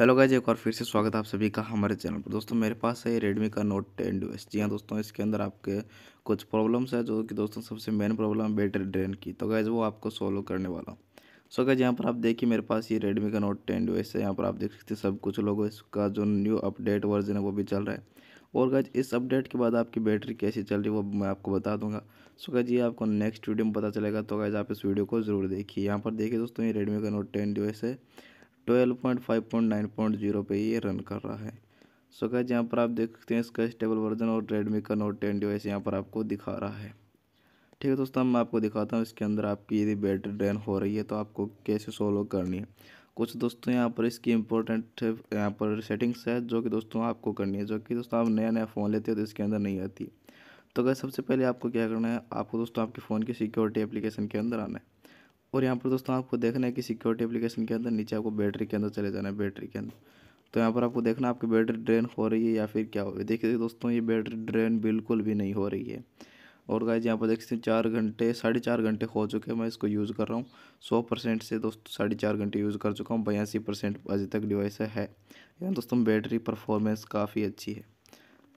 hello guys एक बार फिर से स्वागत है आप सभी का हमारे चैनल पर दोस्तों मेरे पास है रेडमी का नोट टेन डू एस जी हाँ दोस्तों इसके अंदर आपके कुछ प्रॉब्लम्स है जो कि दोस्तों सबसे मेन प्रॉब्लम है बैटरी ड्रेन की तो गाइज वो आपको सॉल्व करने वाला हूँ सो गाइज यहाँ पर आप देखिए मेरे पास ये रेडमी का नोट टेन डू एस है यहाँ पर आप देख सकते हैं सब कुछ लोगों इसका जो न्यू अपडेट वर्जन है वो भी चल रहा है और गाइज इस अपडेट के बाद आपकी बैटरी कैसी चल रही है वो मैं आपको बता दूंगा सो गाइज ये आपको नेक्स्ट वीडियो में पता चलेगा तो गाइज आप इस वीडियो को ज़रूर देखिए यहाँ पर देखिए दोस्तों ये रेडमी का नोट टेन डू एस है twelve point five point nine point zero पर ये रन कर रहा है सो so गैज यहाँ पर आप देख सकते हैं इसका स्टेबल वर्जन और रेडमी का नोट टेन डिवाइस यहाँ पर आपको दिखा रहा है ठीक है दोस्तों मैं आपको दिखाता हूँ इसके अंदर आपकी यदि बैटरी ड्रेन हो रही है तो आपको कैसे सोलो करनी है कुछ दोस्तों यहाँ पर इसकी इंपॉर्टेंट यहाँ पर सेटिंग्स है जो कि दोस्तों आपको करनी है जो कि दोस्तों आप नया नया फ़ोन लेते हो तो इसके अंदर नहीं आती तो अगर सबसे पहले आपको क्या करना है आपको दोस्तों आपके फ़ोन की सिक्योरिटी एप्लीकेशन के अंदर आना है और यहाँ पर दोस्तों आपको देखना है कि सिक्योरिटी एप्लीकेशन के अंदर नीचे आपको बैटरी के अंदर चले जाना है बैटरी के अंदर तो यहाँ पर आपको देखना आपकी बैटरी ड्रेन हो रही है या फिर क्या हो रही है देखिए दोस्तों ये बैटरी ड्रेन बिल्कुल भी नहीं हो रही है और जी यहाँ पर देख सकते हैं चार घंटे साढ़े चार घंटे हो चुके हैं मैं इसको यूज़ कर रहा हूँ सौ परसेंट से दोस्तों साढ़े चार घंटे यूज़ कर चुका हूँ बयासी परसेंट अभी तक डिवाइस है यहाँ दोस्तों बैटरी परफॉर्मेंस काफ़ी अच्छी है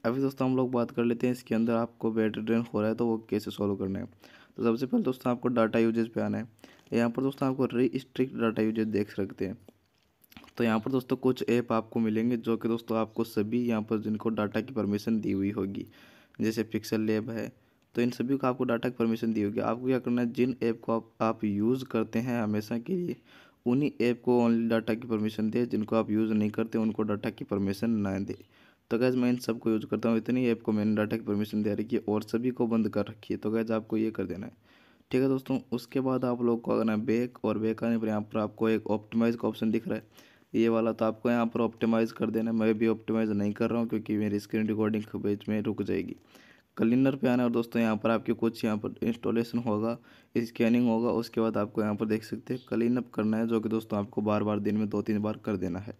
अभी दोस्तों हम लोग बात कर लेते हैं इसके अंदर आपको बैटरी ड्रेन हो रहा है तो वो कैसे सॉल्व करना है तो सबसे पहले दोस्तों आपको डाटा यूजेज पे आना है यहाँ पर दोस्तों आपको रिस्ट्रिक्ट डाटा यूजेज देख सकते हैं तो यहाँ पर दोस्तों कुछ ऐप आपको मिलेंगे जो कि दोस्तों आपको सभी यहाँ पर जिनको डाटा की परमिशन दी हुई होगी जैसे पिक्सल लेब है तो इन सभी को आपको डाटा की परमिशन दी होगी आपको क्या करना है जिन ऐप को आप, आप यूज़ करते हैं हमेशा के लिए उन्हीं ऐप को ओनली डाटा की परमिशन दे जिनको आप यूज़ नहीं करते उनको डाटा की परमिशन ना दें तो गैज़ मैं इन सब को यूज़ करता हूँ इतनी ऐप को मैंने डाटा की परमिशन दे रखी है और सभी को बंद कर रखी है तो गैज़ आपको ये कर देना है ठीक है दोस्तों उसके बाद आप लोग को अगर ना बैक और बैक आने पर यहाँ पर आपको एक ऑप्टिमाइज़ का ऑप्शन दिख रहा है ये वाला तो आपको यहाँ पर ऑप्टिमाइज़ कर देना मैं भी ऑप्टिमाइज़ नहीं कर रहा हूँ क्योंकि मेरी स्क्रीन रिकॉर्डिंग बीच में रुक जाएगी क्लिनर पे आना और दोस्तों यहाँ पर आपके कुछ यहाँ पर इंस्टॉलेशन होगा स्कैनिंग होगा उसके बाद आपको यहाँ पर देख सकते हैं क्लीन अप करना है जो कि दोस्तों आपको बार बार दिन में दो तीन बार कर देना है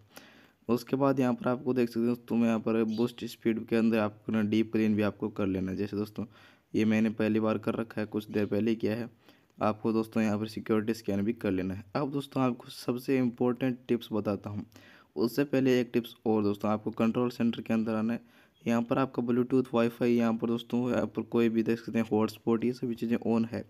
उसके बाद यहाँ पर आपको देख सकते हैं दोस्तों में यहाँ पर बूस्ट स्पीड के अंदर आपको ना डीप क्लीन भी आपको कर लेना है जैसे दोस्तों ये मैंने पहली बार कर रखा है कुछ देर पहले किया है आपको दोस्तों यहाँ पर सिक्योरिटी स्कैन भी कर लेना है अब दोस्तों आपको सबसे इम्पोर्टेंट टिप्स बताता हूँ उससे पहले एक टिप्स और दोस्तों आपको कंट्रोल सेंटर के अंदर आना है यहाँ पर आपका ब्लूटूथ वाईफाई यहाँ पर दोस्तों यहाँ पर कोई भी देख सकते हैं हॉटस्पॉट ये सभी चीज़ें ऑन है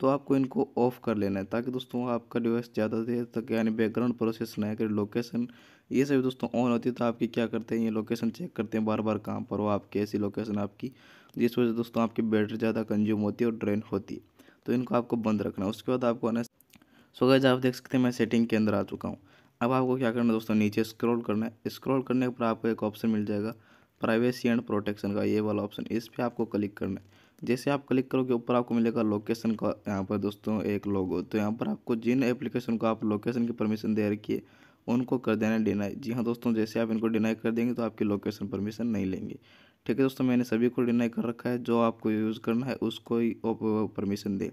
तो आपको इनको ऑफ़ कर लेना है ताकि दोस्तों आपका डिवाइस ज़्यादा देर तक यानी बैकग्राउंड प्रोसेस ना करे लोकेशन ये सभी दोस्तों ऑन होती है तो आपकी क्या करते हैं ये लोकेशन चेक करते हैं बार बार कहाँ पर हो आप कैसी लोकेशन आपकी जिस वजह से दोस्तों आपकी बैटरी ज़्यादा कंज्यूम होती है और ड्रेन होती है तो इनको आपको बंद रखना है उसके बाद आपको आना सो गैज आप देख सकते हैं मैं सेटिंग के अंदर आ चुका हूँ अब आपको क्या करना है दोस्तों नीचे स्क्रॉल करना है स्क्रॉल करने पर आपको एक ऑप्शन मिल जाएगा प्राइवेसी एंड प्रोटेक्शन का ये वाला ऑप्शन इस पर आपको क्लिक करना है जैसे आप क्लिक करोगे ऊपर आपको मिलेगा लोकेशन का यहाँ पर दोस्तों एक लोगो तो यहाँ पर आपको जिन एप्लीकेशन को आप लोकेशन की परमिशन दे रखी है उनको कर देना डिनाई जी हाँ दोस्तों जैसे आप इनको डिनाई कर देंगे तो आपकी लोकेशन परमिशन नहीं लेंगे ठीक है दोस्तों मैंने सभी को डिनाई कर रखा है जो आपको यूज़ करना है उसको ही परमिशन दें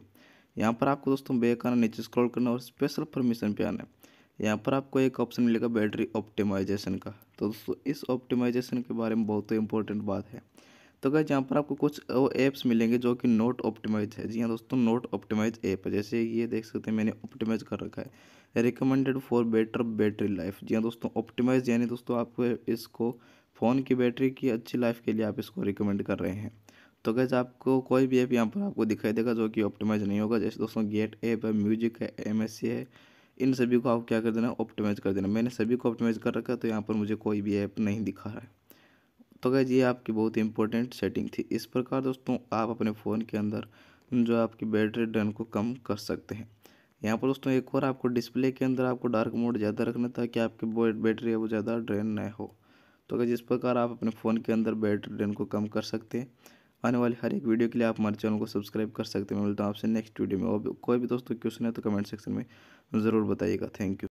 यहाँ पर आपको दोस्तों बेक आना नीचे स्क्रॉल करना और स्पेशल परमिशन पे आना है यहाँ पर आपको एक ऑप्शन मिलेगा बैटरी ऑप्टिमाइजेशन का तो दोस्तों इस ऑप्टिमाइजेशन के बारे में बहुत ही इंपॉर्टेंट बात है तो क्या यहाँ पर आपको कुछ ऐप्स मिलेंगे जो कि नोट ऑप्टिमाइज है जी हाँ दोस्तों नोट ऑप्टिमाइज ऐप है जैसे ये देख सकते हैं मैंने ऑप्टिमाइज कर रखा है recommended for better battery life जी हाँ दोस्तों ऑप्टिमाइज यानी दोस्तों आपको इसको फ़ोन की बैटरी की अच्छी लाइफ के लिए आप इसको रिकमेंड कर रहे हैं तो कैसे आपको कोई भी ऐप यहाँ पर आपको दिखाई देगा जो कि ऑप्टिमाइज नहीं होगा जैसे दोस्तों गेट ऐप है म्यूजिक है एम है इन सभी को आप क्या कर देना ऑप्टिमाइज़ कर देना मैंने सभी को ऑप्टिमाइज़ कर रखा तो यहाँ पर मुझे कोई भी ऐप नहीं दिखा रहा है तो क्या ये आपकी बहुत ही इंपॉर्टेंट सेटिंग थी इस प्रकार दोस्तों आप अपने फ़ोन के अंदर जो आपकी बैटरी डन को कम कर सकते हैं यहाँ पर दोस्तों एक और आपको डिस्प्ले के अंदर आपको डार्क मोड ज़्यादा रखना था कि आपकी बैटरी है वो ज़्यादा ड्रेन न हो तो अगर जिस प्रकार आप अपने फ़ोन के अंदर बैटरी ड्रेन को कम कर सकते हैं आने वाली हर एक वीडियो के लिए आप हमारे चैनल को सब्सक्राइब कर सकते हैं मिलता हूँ आपसे नेक्स्ट वीडियो में और कोई भी दोस्तों क्वेश्चन है तो कमेंट सेक्शन में ज़रूर बताइएगा थैंक यू